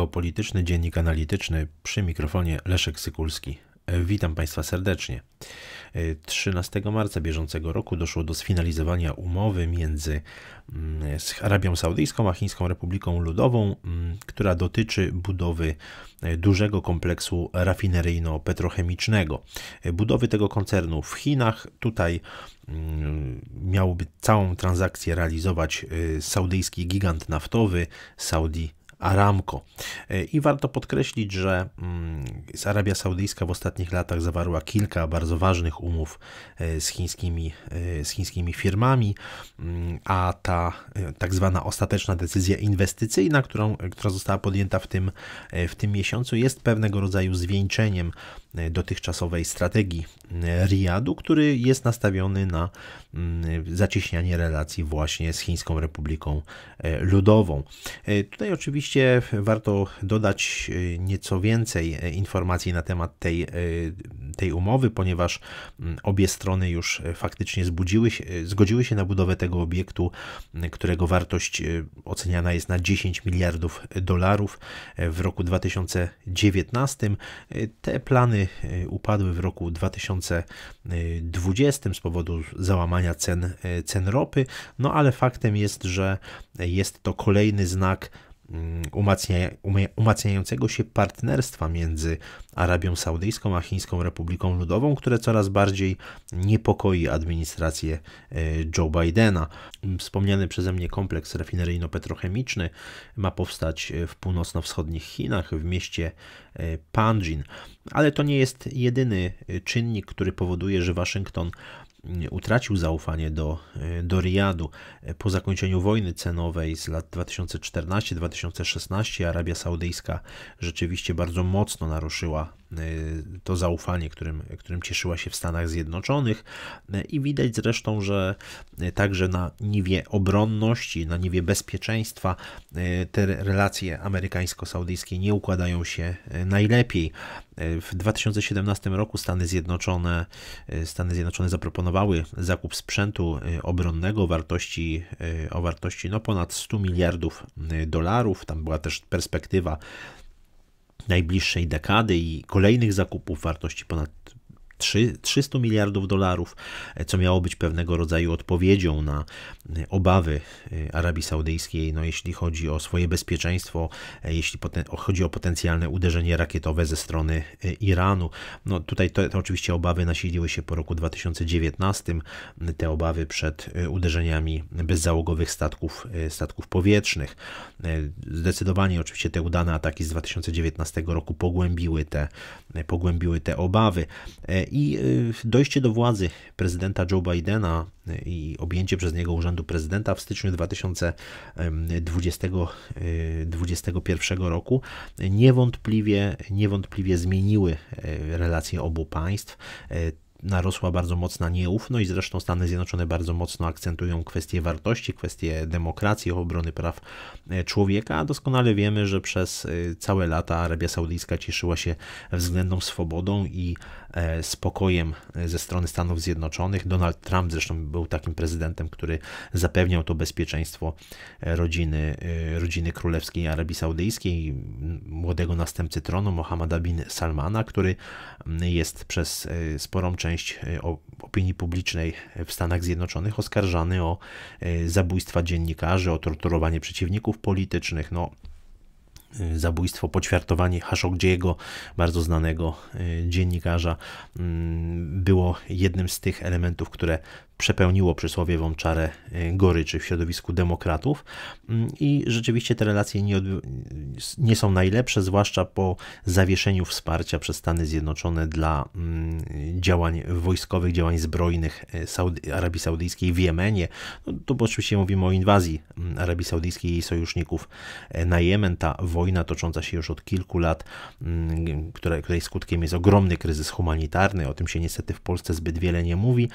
Geopolityczny Dziennik Analityczny przy mikrofonie Leszek Sykulski. E, witam Państwa serdecznie. 13 e, marca bieżącego roku doszło do sfinalizowania umowy między mm, Arabią Saudyjską a Chińską Republiką Ludową, mm, która dotyczy budowy e, dużego kompleksu rafineryjno-petrochemicznego. Budowy tego koncernu w Chinach. Tutaj mm, miałby całą transakcję realizować saudyjski gigant naftowy Saudi Aramco. E, I warto podkreślić, że mm, Arabia Saudyjska w ostatnich latach zawarła kilka bardzo ważnych umów e, z chińskimi, e, z chińskimi firmami, mm, a ta tak zwana ostateczna decyzja inwestycyjna, którą, która została podjęta w tym, w tym miesiącu, jest pewnego rodzaju zwieńczeniem E, dotychczasowej strategii e, Riyadu, który jest nastawiony na mm, zacieśnianie relacji właśnie z Chińską Republiką e, Ludową. Tutaj oczywiście warto dodać nieco więcej informacji na temat tej, tej umowy, ponieważ mm, obie strony już faktycznie zbudziły się, zgodziły się na budowę tego obiektu, którego wartość oceniana jest na 10 miliardów dolarów w roku 2019. Te plany ceny e, upadły w roku 2020 z powodu załamania cen, e, cen ropy, no ale faktem jest, że jest to kolejny znak Mm, umacnia, umacniającego się partnerstwa między Arabią Saudyjską a Chińską Republiką Ludową, które coraz bardziej niepokoi administrację e, Joe Bidena. Wspomniany przeze mnie kompleks rafineryjno-petrochemiczny ma powstać e, w północno-wschodnich Chinach, w mieście e, Panjin. Ale to nie jest jedyny czynnik, który powoduje, że Waszyngton utracił zaufanie do, e, do Riyadu. E, po zakończeniu wojny cenowej z lat 2014-2016 Arabia Saudyjska rzeczywiście bardzo mocno naruszyła Y, to zaufanie, którym, którym cieszyła się w Stanach Zjednoczonych y, i widać zresztą, że y, także na niwie obronności, na niwie bezpieczeństwa te relacje amerykańsko-saudyjskie nie układają się najlepiej. W 2017 roku Stany Zjednoczone, Stany Zjednoczone zaproponowały zakup sprzętu obronnego wartości, o wartości no ponad 100 miliardów dolarów. Tam była też perspektywa najbliższej dekady i kolejnych zakupów wartości ponad 300 miliardów dolarów, e, co miało być pewnego rodzaju odpowiedzią na e, obawy e, Arabii Saudyjskiej, no, jeśli chodzi o swoje bezpieczeństwo, jeśli chodzi o potencjalne uderzenie rakietowe ze strony Iranu. No, tutaj te, oczywiście obawy nasiliły się po roku 2019, te obawy przed uderzeniami bezzałogowych statków, statków powietrznych. Zdecydowanie oczywiście te udane ataki z 2019 roku pogłębiły te, pogłębiły te obawy i y, dojście do władzy prezydenta Joe Bidena y, i objęcie przez niego urzędu prezydenta w styczniu 2020, 2021 y, roku niewątpliwie, niewątpliwie zmieniły e, relacje obu państw. E, narosła bardzo mocna nieufność. Zresztą Stany Zjednoczone bardzo mocno akcentują kwestie wartości, kwestie demokracji, obrony praw e, człowieka. A doskonale wiemy, że przez e, całe lata Arabia Saudyjska cieszyła się względną swobodą i e, spokojem ze strony Stanów Zjednoczonych. Donald Trump zresztą był takim prezydentem, który zapewniał to bezpieczeństwo rodziny, rodziny królewskiej Arabii Saudyjskiej, młodego następcy tronu Mohammada bin Salmana, który jest przez sporą część część e, opinii publicznej w Stanach Zjednoczonych oskarżany o e, zabójstwa dziennikarzy, o torturowanie przeciwników politycznych, no e, zabójstwo, poćwiartowanie Hashogdziego, bardzo znanego dziennikarza, mm, było jednym z tych elementów, które przepełniło przysłowiową czarę y, goryczy w środowisku demokratów mm, i rzeczywiście te relacje nie, nie są najlepsze, zwłaszcza po zawieszeniu wsparcia przez Stany Zjednoczone dla mm, działań wojskowych, działań zbrojnych y, Saudi Arabii Saudyjskiej w Jemenie. No, to oczywiście mówimy o inwazji mm, Arabii Saudyjskiej i jej sojuszników y, na Jemen. Ta wojna tocząca się już od kilku lat, której, której skutkiem jest ogromny kryzys humanitarny, o tym się niestety w Polsce zbyt wiele nie mówi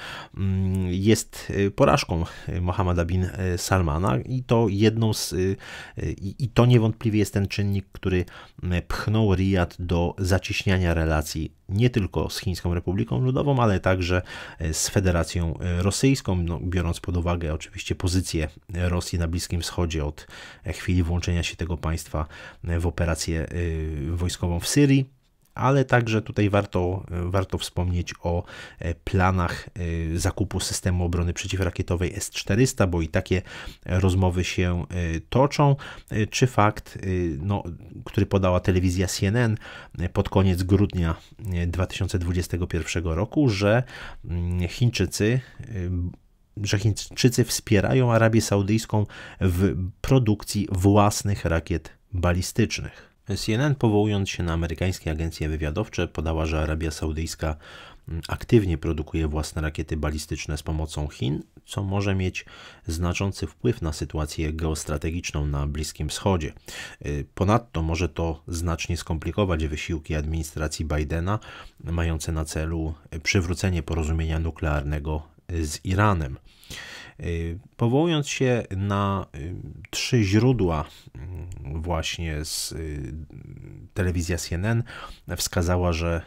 jest y, porażką y, Mohameda bin y, Salmana i to jedną z i to niewątpliwie jest ten czynnik, który pchnął Riyad do zacieśniania relacji nie tylko z Chińską Republiką Ludową, ale także z Federacją Rosyjską, no, biorąc pod uwagę oczywiście pozycję Rosji na Bliskim Wschodzie od e, chwili włączenia się tego państwa w operację wojskową w Syrii ale także tutaj warto, warto wspomnieć o e, planach e, zakupu systemu obrony przeciwrakietowej S-400, bo i takie rozmowy się e, toczą, czy fakt, no, który podała telewizja CNN pod koniec grudnia 2021 roku, że mm, Chińczycy że Chińczycy wspierają Arabię Saudyjską w produkcji własnych rakiet balistycznych. CNN, powołując się na amerykańskie agencje wywiadowcze, podała, że Arabia Saudyjska mm, aktywnie produkuje własne rakiety balistyczne z pomocą Chin, co może mieć znaczący wpływ na sytuację geostrategiczną na Bliskim Wschodzie. Y, ponadto może to znacznie skomplikować wysiłki administracji Bidena, mające na celu y, przywrócenie porozumienia nuklearnego y, z Iranem. Y, powołując się na y, trzy źródła, mm, właśnie z y, telewizja CNN wskazała, że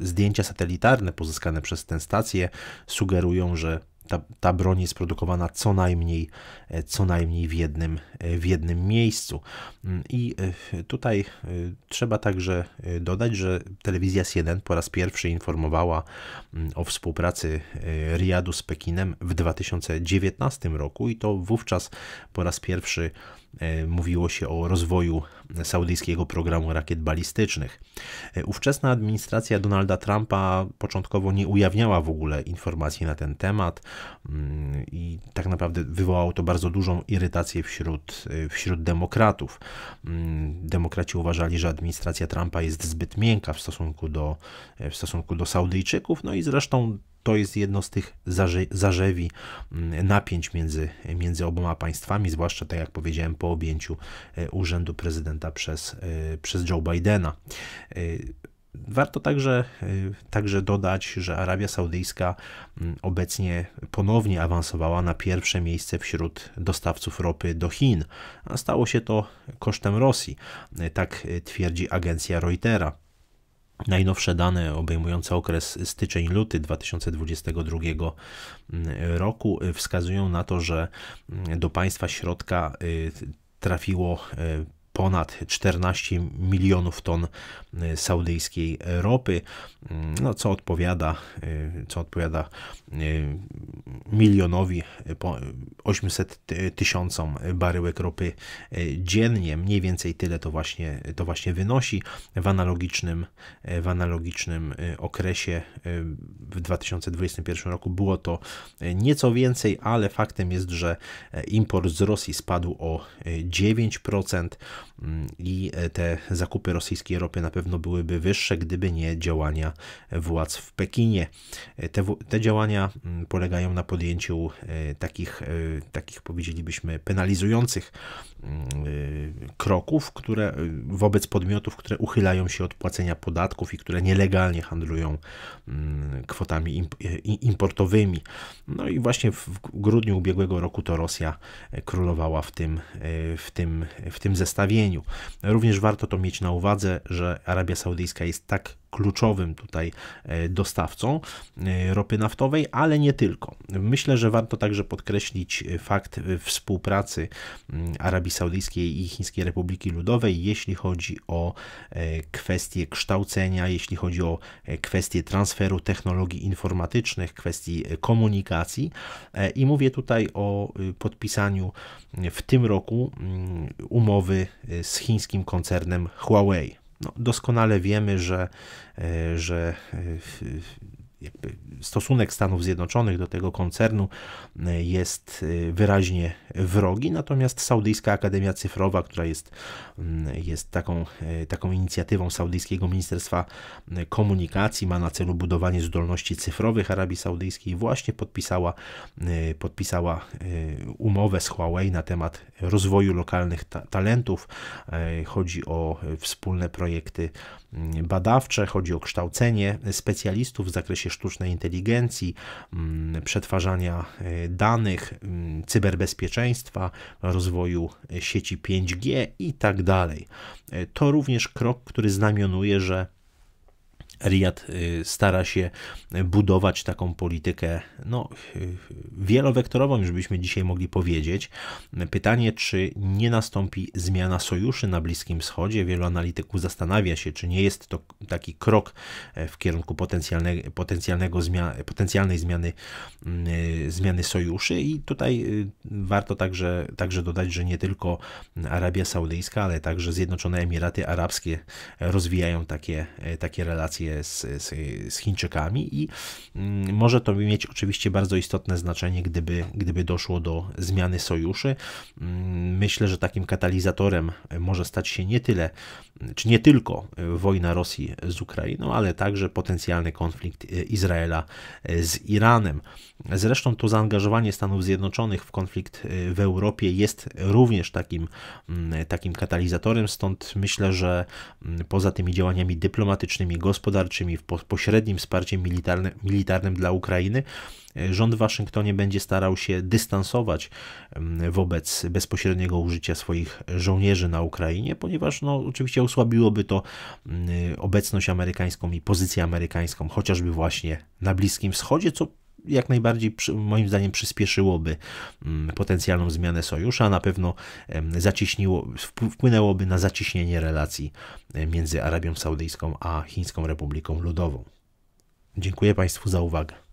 zdjęcia satelitarne pozyskane przez tę stację sugerują, że ta, ta broń jest produkowana co najmniej, e, co najmniej w jednym, e, w jednym miejscu. Mm, I e, tutaj trzeba także dodać, że telewizja S1 po raz pierwszy informowała mm, o współpracy Riadu z Pekinem w 2019 roku i to wówczas po raz pierwszy mówiło się o rozwoju saudyjskiego programu rakiet balistycznych. E, ówczesna administracja Donalda Trumpa początkowo nie ujawniała w ogóle informacji na ten temat mm, i tak naprawdę wywołało to bardzo dużą irytację wśród, e, wśród demokratów. Mm, demokraci uważali, że administracja Trumpa jest zbyt miękka w stosunku do, e, w stosunku do Saudyjczyków, no i zresztą to jest jedno z tych zarzewi mm, napięć między, między oboma państwami, zwłaszcza tak jak powiedziałem, po objęciu e, urzędu prezydenta przez, e, przez Joe Bidena. E, warto także, także dodać, że Arabia Saudyjska mm, obecnie ponownie awansowała na pierwsze miejsce wśród dostawców ropy do Chin, a stało się to kosztem Rosji, tak twierdzi agencja Reutera. Najnowsze dane obejmujące okres styczeń-luty 2022 mm, roku wskazują na to, że mm, do państwa środka y, trafiło y, ponad 14 milionów ton y, saudyjskiej ropy, mm, no co odpowiada, y, co odpowiada y, milionowi 800 tysiącom baryłek ropy dziennie. Mniej więcej tyle to właśnie, to właśnie wynosi. W analogicznym, w analogicznym okresie w 2021 roku było to e, nieco więcej, ale faktem jest, że e, import z Rosji spadł o 9% e, mm, i te zakupy rosyjskiej ropy na pewno byłyby wyższe, gdyby nie działania władz w Pekinie. Te, te działania mm, polegają na podjęciu takich, takich powiedzielibyśmy, penalizujących Y, kroków, które y, wobec podmiotów, które uchylają się od płacenia podatków i które nielegalnie handlują mm, kwotami y, importowymi. No i właśnie w grudniu ubiegłego roku to Rosja królowała w tym, w tym, w tym zestawieniu. Również warto to mieć na uwadze, że Arabia Saudyjska jest tak kluczowym tutaj e, dostawcą e, ropy naftowej, ale nie tylko. Myślę, że warto także podkreślić e, fakt współpracy mm, Arabii Saudyjskiej i Chińskiej Republiki Ludowej, jeśli chodzi o kwestie kształcenia, jeśli chodzi o kwestie transferu technologii informatycznych, kwestii komunikacji. I mówię tutaj o podpisaniu w tym roku mm, umowy z chińskim koncernem Huawei. No, doskonale wiemy, że, e, że e, stosunek Stanów Zjednoczonych do tego koncernu e, jest e, wyraźnie wrogi, natomiast Saudyjska Akademia Cyfrowa, która jest, jest taką, e, taką inicjatywą Saudyjskiego Ministerstwa Komunikacji, ma na celu budowanie zdolności cyfrowych Arabii Saudyjskiej, właśnie podpisała, podpisała umowę z Huawei na temat rozwoju lokalnych ta talentów. Chodzi o wspólne projekty badawcze, chodzi o kształcenie specjalistów w zakresie sztucznej inteligencji, mm, przetwarzania e, danych, mm, cyberbezpieczeństwa, rozwoju e, sieci 5G i tak dalej. E, to również krok, który znamionuje, że Riyad y, stara się budować taką politykę no, y, wielowektorową, już byśmy dzisiaj mogli powiedzieć. Pytanie, czy nie nastąpi zmiana sojuszy na Bliskim Wschodzie? Wielu analityków zastanawia się, czy nie jest to taki krok e, w kierunku potencjalne, potencjalnego zmia, potencjalnej zmiany, mm, zmiany sojuszy. I tutaj y, warto także, także dodać, że nie tylko Arabia Saudyjska, ale także Zjednoczone Emiraty Arabskie rozwijają takie, e, takie relacje relacje z, z, z Chińczykami i mm, może to mieć oczywiście bardzo istotne znaczenie, gdyby, gdyby doszło do zmiany sojuszy. Mm, myślę, że takim katalizatorem może stać się nie tyle, czy nie tylko wojna Rosji z Ukrainą, ale także potencjalny konflikt y, Izraela y, z Iranem. Zresztą to zaangażowanie Stanów Zjednoczonych w konflikt y, w Europie jest również takim, mm, takim katalizatorem, stąd myślę, że poza tymi działaniami dyplomatycznymi, gospodarczymi, gospodarczymi, pośrednim wsparciem militarnym, militarnym dla Ukrainy, e, rząd w Waszyngtonie będzie starał się dystansować wobec bezpośredniego użycia swoich żołnierzy na Ukrainie, ponieważ no, oczywiście osłabiłoby to mm, obecność amerykańską i pozycję amerykańską, chociażby właśnie na Bliskim Wschodzie, co jak najbardziej moim zdaniem przyspieszyłoby mm, potencjalną zmianę sojusza, na pewno zaciśniło, wpłynęłoby na zaciśnienie relacji e, między Arabią Saudyjską a Chińską Republiką Ludową. Dziękuję Państwu za uwagę.